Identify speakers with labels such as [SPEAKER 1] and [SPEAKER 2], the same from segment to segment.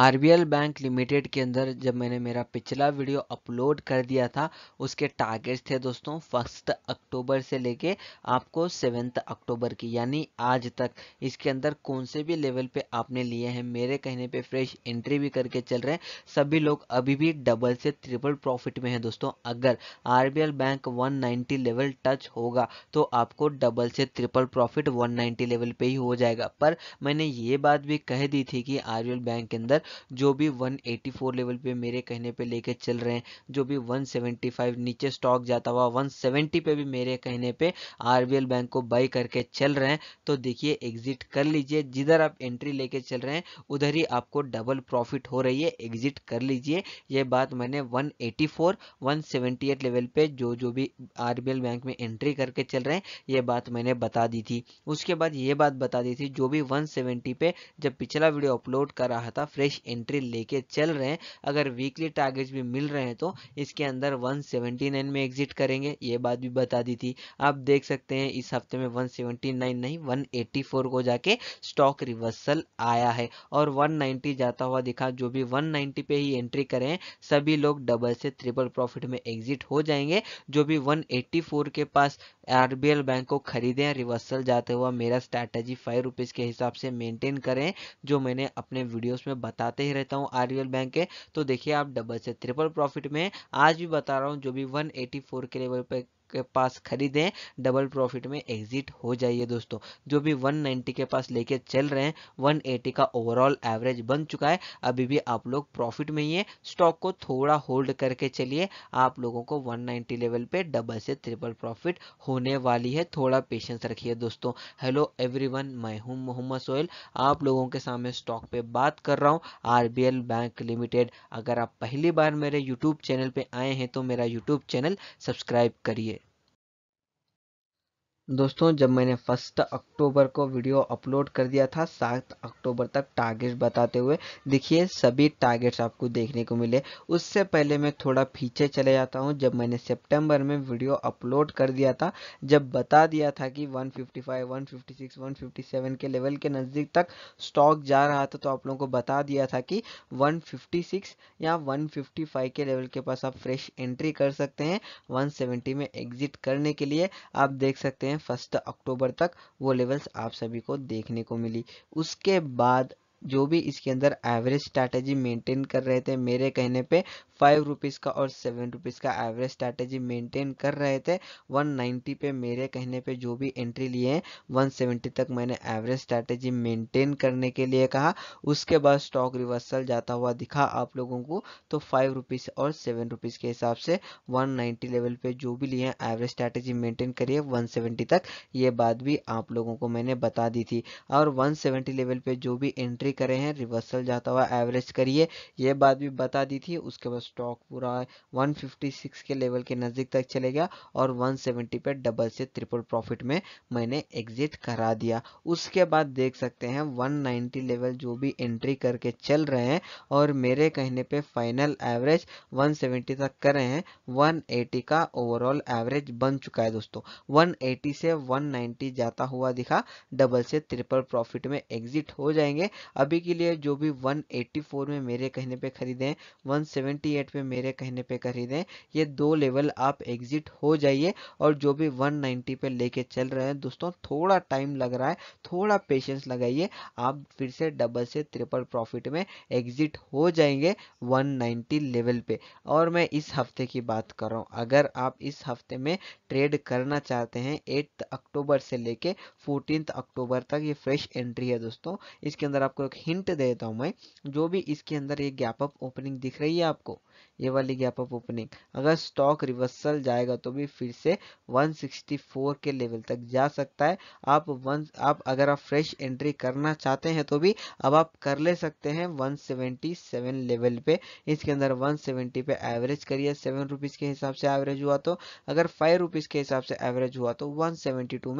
[SPEAKER 1] are bank limited के अंदर जब मैंने मेरा पिछला वीडियो अपलोड कर दिया था उसके टारगेट्स थे दोस्तों फर्स्ट अक्टूबर से लेके आपको सेवेंथ अक्टूबर की यानी आज तक इसके अंदर कौन से भी लेवल पे आपने लिए हैं मेरे कहने पे फ्रेश एंट्री भी करके चल रहे हैं सभी लोग अभी भी डबल से ट्रिपल प्रॉफिट में हैं दोस्तों अगर आर बैंक 190 लेवल टच होगा तो आपको डबल से ट्रिपल प्रॉफिट 190 लेवल पे ही हो जाएगा पर मैंने ये बात भी कह दी थी कि आर बैंक के अंदर जो भी 184 लेवल पे मेरे कहने पे लेके चल रहे हैं जो भी 175 नीचे स्टॉक जाता हुआ 170 पे भी मेरे कहने पे आर बैंक को बाई करके चल रहे हैं तो देखिए एग्जिट कर लीजिए जिधर आप एंट्री लेके चल रहे हैं उधर ही आपको डबल प्रॉफिट हो रही है एग्जिट कर लीजिए ये बात मैंने वन एटी लेवल पे जो जो भी आर बैंक में एंट्री करके चल रहे हैं ये बात मैंने बता दी थी उसके बाद ये बात बता दी थी जो भी 170 पे जब पिछला वीडियो अपलोड कर रहा था फ्रेश कैश एंट्री लेके चल रहे हैं अगर वीकली टारगेट्स भी मिल रहे हैं तो इसके अंदर 179 में एग्जिट करेंगे ये बात भी बता दी थी आप देख सकते हैं इस हफ्ते में 179 नहीं 184 को जाके स्टॉक रिवर्सल आया है और 190 जाता हुआ दिखा जो भी 190 पे ही एंट्री करें सभी लोग डबल से ट्रिपल प्रॉफिट में एग्जिट हो जाएंगे जो भी वन के पास आरबीएल बैंक को खरीदें रिवर्सल जाते हुआ मेरा स्ट्रैटेजी फाइव रुपीज़ के हिसाब से मेंटेन करें जो मैंने अपने वीडियोस में बताते ही रहता हूं आरबीएल बैंक के तो देखिए आप डबल से ट्रिपल प्रॉफिट में आज भी बता रहा हूं जो भी 184 के लेवल पे के पास खरीदें डबल प्रॉफिट में एग्जिट हो जाइए दोस्तों जो भी 190 के पास लेके चल रहे हैं 180 का ओवरऑल एवरेज बन चुका है अभी भी आप लोग प्रॉफिट में ही है स्टॉक को थोड़ा होल्ड करके चलिए आप लोगों को 190 लेवल पे डबल से ट्रिपल प्रॉफिट होने वाली है थोड़ा पेशेंस रखिए दोस्तों हेलो एवरी मैं मैहूम मोहम्मद सोहेल आप लोगों के सामने स्टॉक पे बात कर रहा हूँ आर बैंक लिमिटेड अगर आप पहली बार मेरे यूट्यूब चैनल पे आए हैं तो मेरा यूट्यूब चैनल सब्सक्राइब करिए दोस्तों जब मैंने फर्स्ट अक्टूबर को वीडियो अपलोड कर दिया था सात अक्टूबर तक टारगेट बताते हुए देखिए सभी टारगेट्स आपको देखने को मिले उससे पहले मैं थोड़ा पीछे चले जाता हूँ जब मैंने सितंबर में वीडियो अपलोड कर दिया था जब बता दिया था कि 155, 156, 157 के लेवल के नज़दीक तक स्टॉक जा रहा था तो आप लोगों को बता दिया था कि वन या वन के लेवल के पास आप फ्रेश एंट्री कर सकते हैं वन में एग्जिट करने के लिए आप देख सकते हैं हैं फर्स्ट अक्टूबर तक वो लेवल्स आप सभी को देखने को मिली उसके बाद जो भी इसके अंदर एवरेज स्ट्रैटेजी मेंटेन कर रहे थे मेरे कहने पे फाइव रुपीज़ का और सेवन रुपीज़ का एवरेज स्ट्रैटेजी मेंटेन कर रहे थे 190 पे मेरे कहने पे जो भी एंट्री लिए हैं 170 तक मैंने एवरेज स्ट्रैटेजी मेंटेन करने के लिए कहा उसके बाद स्टॉक रिवर्सल जाता हुआ दिखा आप लोगों को तो फाइव रुपीज़ और सेवन रुपीज़ के हिसाब से 190 लेवल पे जो भी लिए हैं एवरेज स्ट्रैटेजी मेंटेन करिए वन तक ये बात भी आप लोगों को मैंने बता दी थी और वन लेवल पे जो भी एंट्री एंट्री करे हैं रिवर्सल जाता हुआ एवरेज करिए ये बात भी बता दी थी उसके बाद स्टॉक पूरा 156 के लेवल के नज़दीक तक चले गया और 170 पे डबल से ट्रिपल प्रॉफिट में मैंने एग्जिट करा दिया उसके बाद देख सकते हैं 190 लेवल जो भी एंट्री करके चल रहे हैं और मेरे कहने पे फाइनल एवरेज 170 तक कर रहे हैं 180 का ओवरऑल एवरेज बन चुका है दोस्तों 180 से 190 जाता हुआ दिखा डबल से ट्रिपल प्रॉफिट में एग्जिट हो जाएंगे अभी के लिए जो भी 184 में मेरे कहने पे खरीदें 178 में मेरे कहने पे खरीदें ये दो लेवल आप एग्जिट हो जाइए और जो भी 190 पे लेके चल रहे हैं दोस्तों थोड़ा टाइम लग रहा है थोड़ा पेशेंस लगाइए आप फिर से डबल से ट्रिपल प्रॉफिट में एग्जिट हो जाएंगे 190 लेवल पे और मैं इस हफ्ते की बात कर रहा हूँ अगर आप इस हफ्ते में ट्रेड करना चाहते हैं एट्थ अक्टूबर से लेके फोर्टीन अक्टूबर तक ये फ्रेश एंट्री है दोस्तों इसके अंदर आपको एक हिंट दे देता हूँ मैं जो भी इसके अंदर ये गैप अप ओपनिंग दिख रही है आपको ये वाली गैप अप ओपनिंग अगर स्टॉक रिवर्सल जाएगा तो भी फिर से 164 के लेवल तक जा सकता है आप वन आप अगर आप फ्रेश एंट्री करना चाहते हैं तो भी अब आप कर ले सकते हैं 177 लेवल पे इसके अंदर 170 पे एवरेज करिए सेवन रुपीज़ के हिसाब से एवरेज हुआ तो अगर फाइव रुपीज़ के हिसाब से एवरेज हुआ तो वन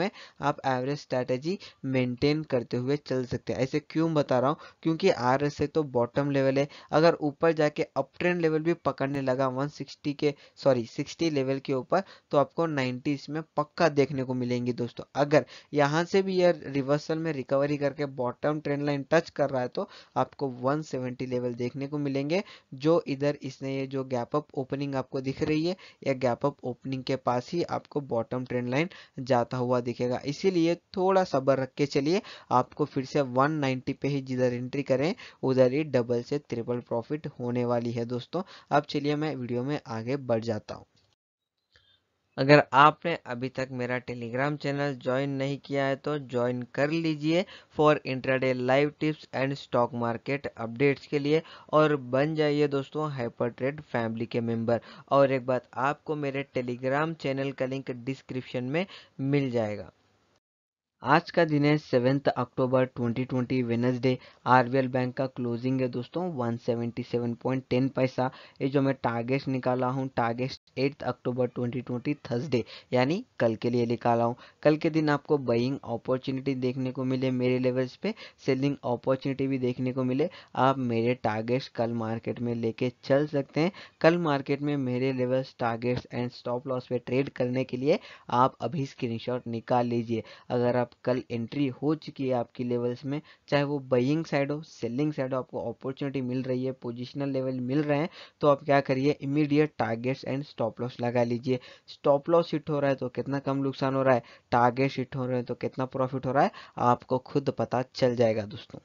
[SPEAKER 1] में आप एवरेज स्ट्रेटेजी मेंटेन करते हुए चल सकते हैं ऐसे क्यों बता बता रहा हूँ क्योंकि आर एस तो बॉटम लेवल है अगर ऊपर जाके अप ट्रेंड लेवल भी पकड़ने लगा 160 के सॉरी 60 लेवल के ऊपर तो आपको 90 में पक्का देखने को मिलेंगी दोस्तों अगर यहाँ से भी यह रिवर्सल में रिकवरी करके बॉटम ट्रेंड लाइन टच कर रहा है तो आपको 170 लेवल देखने को मिलेंगे जो इधर इसने ये जो गैप अप ओपनिंग आपको दिख रही है या गैप अप ओपनिंग के पास ही आपको बॉटम ट्रेंड लाइन जाता हुआ दिखेगा इसीलिए थोड़ा सबर रख के चलिए आपको फिर से 190 पे ही जिधर एंट्री करें उधर ही डबल से ट्रिपल प्रॉफिट होने वाली है दोस्तों अब चलिए मैं वीडियो में आगे बढ़ जाता हूँ अगर आपने अभी तक मेरा टेलीग्राम चैनल ज्वाइन नहीं किया है तो ज्वाइन कर लीजिए for intraday live tips and stock market updates के लिए और बन जाइए दोस्तों हाइपर ट्रेड फैमिली के मेंबर और एक बात आपको मेरे टेलीग्राम चैनल का लिंक डिस्क्रिप्शन में मिल जाएगा आज का दिन है seventh October 2020 Wednesday R bank का क्लोजिंग है दोस्तों 177.10 पैसा ये जो मैं टारगेट निकाला हूँ टारगेट 8 अक्टूबर 2020 थर्सडे यानी कल के लिए निकाला हूँ कल के दिन आपको बइंग अपॉर्चुनिटी देखने को मिले मेरे लेवल्स पे सेलिंग अपॉर्चुनिटी भी देखने को मिले आप मेरे टारगेट्स कल मार्केट में लेके चल सकते हैं कल मार्केट में मेरे levels targets and stop loss पे ट्रेड करने के लिए आप अभी स्क्रीन निकाल लीजिए अगर आप आप कल एंट्री हो चुकी है आपकी लेवल्स में चाहे वो बाइंग साइड हो सेलिंग साइड हो आपको अपॉर्चुनिटी मिल रही है पोजिशनल लेवल मिल रहे हैं तो आप क्या करिए immediate targets and stop loss लगा लीजिए स्टॉप लॉस हिट हो रहा है तो कितना कम नुकसान हो रहा है टारगेट हिट हो रहे हैं तो कितना प्रॉफिट हो रहा है आपको खुद पता चल जाएगा दोस्तों